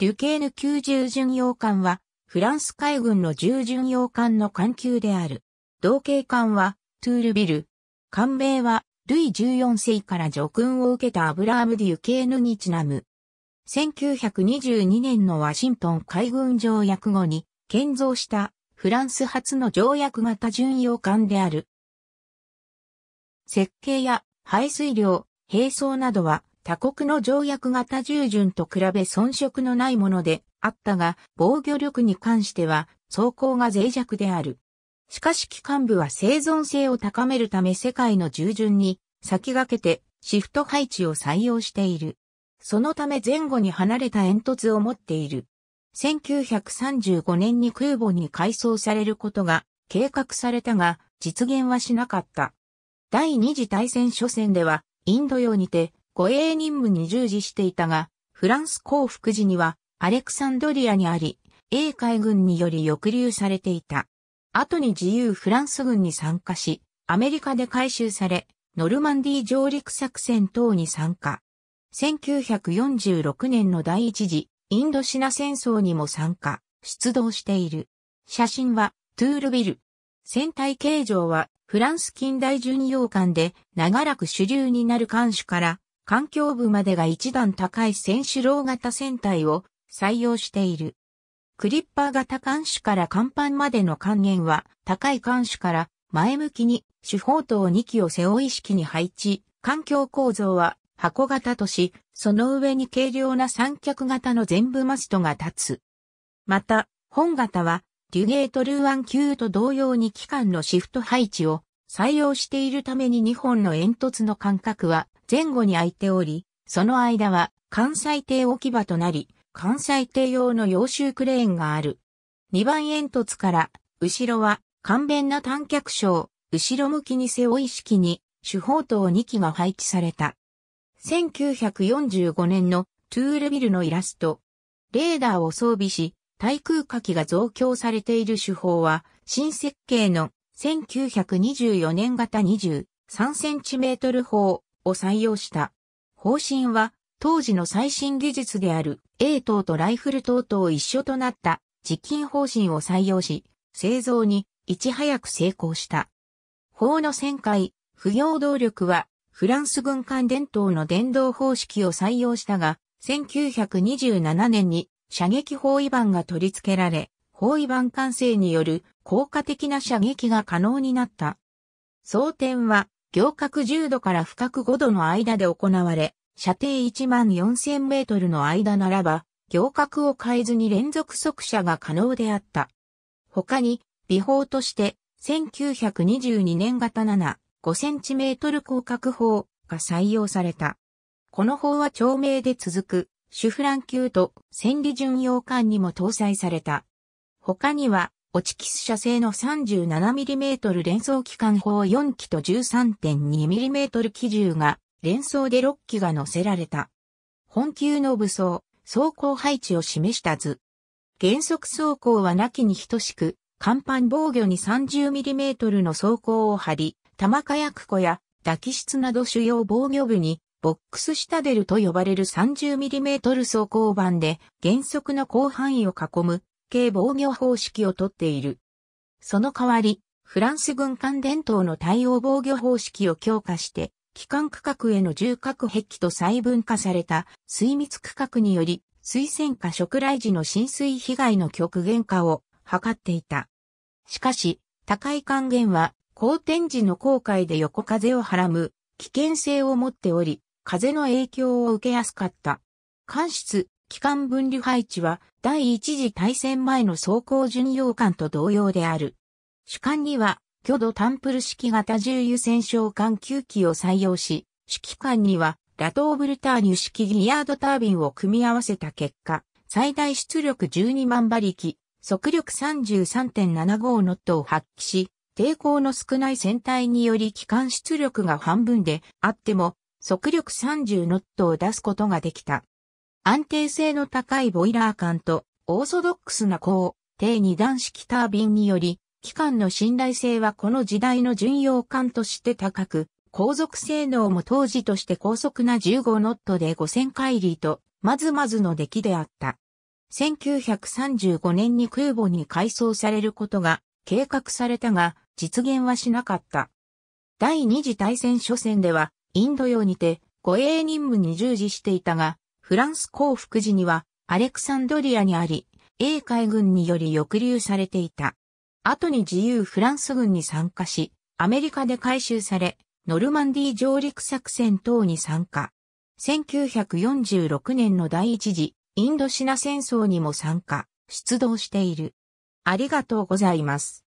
デュケーヌ級重巡洋艦は、フランス海軍の重巡洋艦の艦級である。同型艦は、トゥールビル。艦名は、ルイ14世から叙勲を受けたアブラーム・デュケーヌにちなむ。1922年のワシントン海軍条約後に建造したフランス初の条約型巡洋艦である。設計や排水量、並走などは他国の条約型従順と比べ遜色のないものであったが、防御力に関しては、走行が脆弱である。しかし機関部は生存性を高めるため世界の従順に先駆けてシフト配置を採用している。そのため前後に離れた煙突を持っている。1935年に空母に改装されることが計画されたが実現はしなかった。第二次大戦初戦ではインド洋にて護衛任務に従事していたが、フランス降伏時にはアレクサンドリアにあり、英海軍により抑留されていた。後に自由フランス軍に参加し、アメリカで回収され、ノルマンディ上陸作戦等に参加。1946年の第一次インドシナ戦争にも参加、出動している。写真はトゥールビル。船体形状はフランス近代巡洋艦で長らく主流になる艦首から環境部までが一段高い選手ロ型船体を採用している。クリッパー型艦首から甲板までの還元は、高い艦首から前向きに主砲塔2機を背負い式に配置、環境構造は箱型とし、その上に軽量な三脚型の全部マストが立つ。また、本型は、デュゲートルーアン級と同様に機関のシフト配置を採用しているために2本の煙突の間隔は前後に空いており、その間は関西艇置き場となり、関西艇用の洋州クレーンがある。2番煙突から、後ろは簡便な単脚床、後ろ向きに背負い式に、主砲塔2機が配置された。1945年のトゥールビルのイラスト。レーダーを装備し、対空火器が増強されている主砲は、新設計の1924年型23センチメートル砲を採用した。方針は当時の最新技術である A 等とライフル等と一緒となった実金方針を採用し、製造にいち早く成功した。砲の旋回、不要動力はフランス軍艦伝統の電動方式を採用したが、1927年に射撃砲イバが取り付けられ、包囲板完成による効果的な射撃が可能になった。装填は、行角10度から深く5度の間で行われ、射程1万4000メートルの間ならば、行角を変えずに連続速射が可能であった。他に、微砲として、1922年型7、5センチメートル広角砲が採用された。この砲は長命で続く、シュフラン級と千里巡洋艦にも搭載された。他には、オチキス社製の 37mm 連装機関砲4機と 13.2mm 機銃が連装で6機が乗せられた。本級の武装、装甲配置を示した図。原則装甲はなきに等しく、甲板防御に 30mm の装甲を張り、玉火薬庫や抱き室など主要防御部に、ボックスシタデルと呼ばれる 30mm 装甲板で、原則の広範囲を囲む防御方式をとっている。その代わり、フランス軍艦伝統の対応防御方式を強化して、機関区画への重核壁と細分化された水密区画により、水洗下食雷時の浸水被害の極限化を図っていた。しかし、高い還元は、高天時の航海で横風をはらむ危険性を持っており、風の影響を受けやすかった。間室、機関分離配置は第一次大戦前の装甲巡洋艦と同様である。主艦には、挙度タンプル式型重油戦勝艦9機を採用し、指揮艦にはラトーブルターニュ式ギヤードタービンを組み合わせた結果、最大出力12万馬力、速力33.75ノットを発揮し、抵抗の少ない船体により機関出力が半分であっても、速力30ノットを出すことができた。安定性の高いボイラー管とオーソドックスな高低二段式タービンにより、機関の信頼性はこの時代の巡洋艦として高く、航続性能も当時として高速な15ノットで5000回里と、まずまずの出来であった。1935年に空母に改装されることが計画されたが、実現はしなかった。第二次大戦初戦では、インド洋にて護衛任務に従事していたが、フランス降伏時にはアレクサンドリアにあり、英海軍により抑留されていた。後に自由フランス軍に参加し、アメリカで回収され、ノルマンディ上陸作戦等に参加。1946年の第一次インドシナ戦争にも参加、出動している。ありがとうございます。